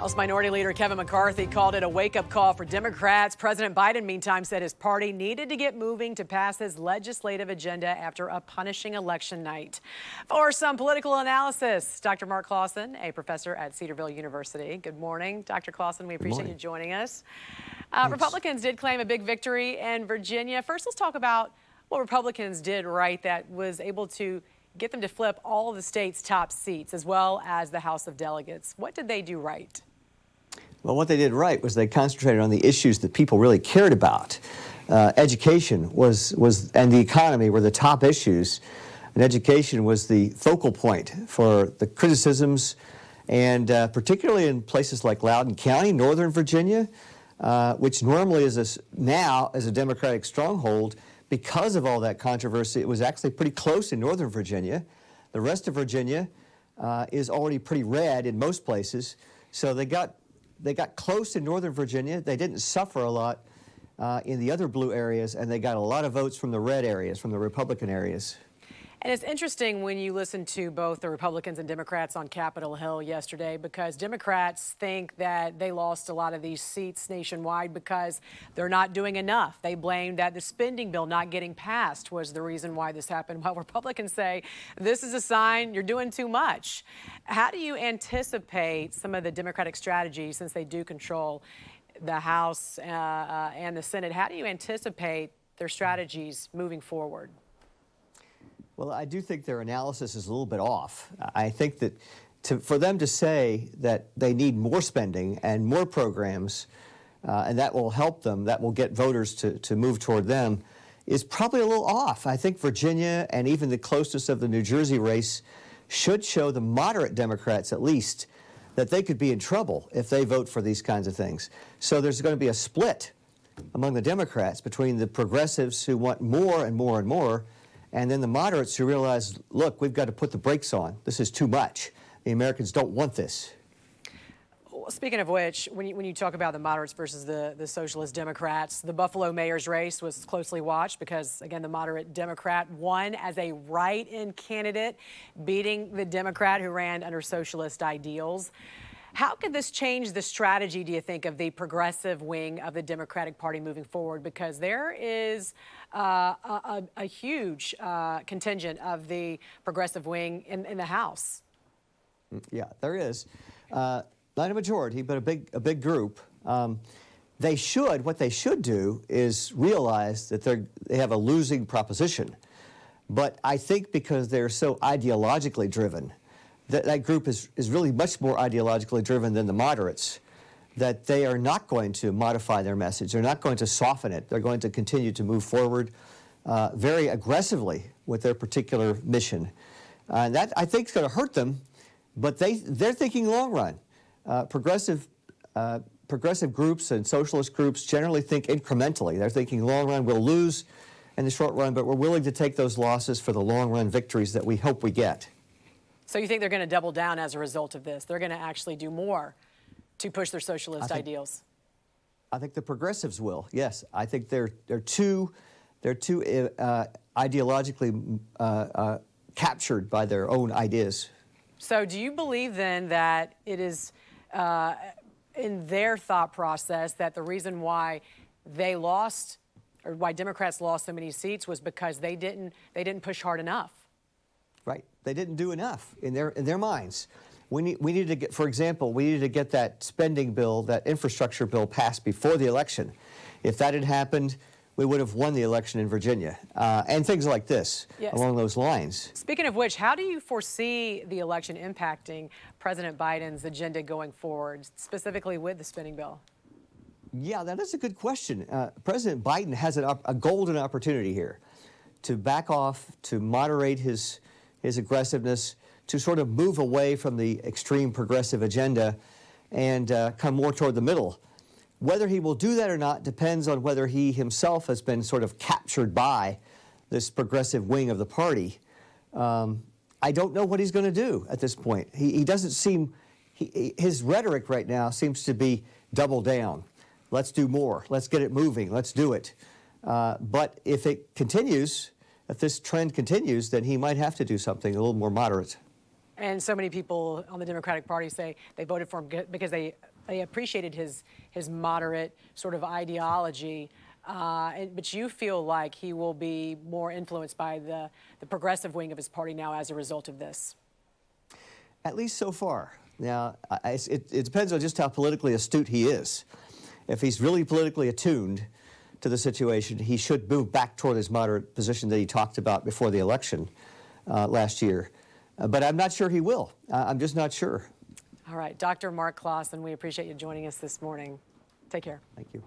House Minority Leader Kevin McCarthy called it a wake up call for Democrats. President Biden, meantime, said his party needed to get moving to pass his legislative agenda after a punishing election night. For some political analysis, Dr. Mark Clausen, a professor at Cedarville University. Good morning, Dr. Clausen. We appreciate you joining us. Uh, Republicans did claim a big victory in Virginia. First, let's talk about what Republicans did right that was able to get them to flip all of the state's top seats as well as the House of Delegates. What did they do right? Well, what they did right was they concentrated on the issues that people really cared about. Uh, education was, was, and the economy were the top issues, and education was the focal point for the criticisms, and uh, particularly in places like Loudoun County, Northern Virginia, uh, which normally is a, now as a Democratic stronghold, because of all that controversy, it was actually pretty close in Northern Virginia. The rest of Virginia uh, is already pretty red in most places, so they got they got close in Northern Virginia. They didn't suffer a lot uh, in the other blue areas, and they got a lot of votes from the red areas, from the Republican areas. And it's interesting when you listen to both the Republicans and Democrats on Capitol Hill yesterday because Democrats think that they lost a lot of these seats nationwide because they're not doing enough. They blame that the spending bill not getting passed was the reason why this happened, while Republicans say this is a sign you're doing too much. How do you anticipate some of the Democratic strategies since they do control the House uh, uh, and the Senate? How do you anticipate their strategies moving forward? Well, I do think their analysis is a little bit off. I think that to, for them to say that they need more spending and more programs, uh, and that will help them, that will get voters to, to move toward them, is probably a little off. I think Virginia and even the closest of the New Jersey race should show the moderate Democrats, at least, that they could be in trouble if they vote for these kinds of things. So there's going to be a split among the Democrats between the progressives who want more and more and more and then the moderates who realized, look, we've got to put the brakes on. This is too much. The Americans don't want this. Well, speaking of which, when you, when you talk about the moderates versus the, the socialist Democrats, the Buffalo mayor's race was closely watched because, again, the moderate Democrat won as a right in candidate, beating the Democrat who ran under socialist ideals. How could this change the strategy, do you think, of the progressive wing of the Democratic Party moving forward? Because there is uh, a, a, huge uh, contingent of the progressive wing in, in, the House. Mm, yeah, there is. Uh, not a majority, but a big, a big group. Um, they should, what they should do is realize that they have a losing proposition. But I think because they're so ideologically driven, that, that group is, is really much more ideologically driven than the moderates, that they are not going to modify their message. They're not going to soften it. They're going to continue to move forward uh, very aggressively with their particular mission. Uh, and that, I think, is going to hurt them, but they, they're thinking long run. Uh, progressive, uh, progressive groups and socialist groups generally think incrementally. They're thinking long run, we'll lose in the short run, but we're willing to take those losses for the long run victories that we hope we get. So you think they're going to double down as a result of this? They're going to actually do more to push their socialist think, ideals? I think the progressives will. Yes, I think they're they're too they're too uh, ideologically uh, uh, captured by their own ideas. So, do you believe then that it is uh, in their thought process that the reason why they lost or why Democrats lost so many seats was because they didn't they didn't push hard enough? They didn't do enough in their, in their minds. We, need, we needed to get, for example, we needed to get that spending bill, that infrastructure bill passed before the election. If that had happened, we would have won the election in Virginia, uh, and things like this yes. along those lines. Speaking of which, how do you foresee the election impacting President Biden's agenda going forward, specifically with the spending bill? Yeah, that is a good question. Uh, President Biden has a golden opportunity here to back off, to moderate his his aggressiveness to sort of move away from the extreme progressive agenda and uh, come more toward the middle. Whether he will do that or not depends on whether he himself has been sort of captured by this progressive wing of the party. Um, I don't know what he's going to do at this point. He, he doesn't seem, he, his rhetoric right now seems to be double down. Let's do more. Let's get it moving. Let's do it. Uh, but if it continues, if this trend continues, then he might have to do something a little more moderate. And so many people on the Democratic Party say they voted for him because they, they appreciated his, his moderate sort of ideology. Uh, but you feel like he will be more influenced by the, the progressive wing of his party now as a result of this? At least so far. Now, I, it, it depends on just how politically astute he is. If he's really politically attuned, to the situation. He should move back toward his moderate position that he talked about before the election uh, last year. Uh, but I'm not sure he will. Uh, I'm just not sure. All right. Dr. Mark Clausen, we appreciate you joining us this morning. Take care. Thank you.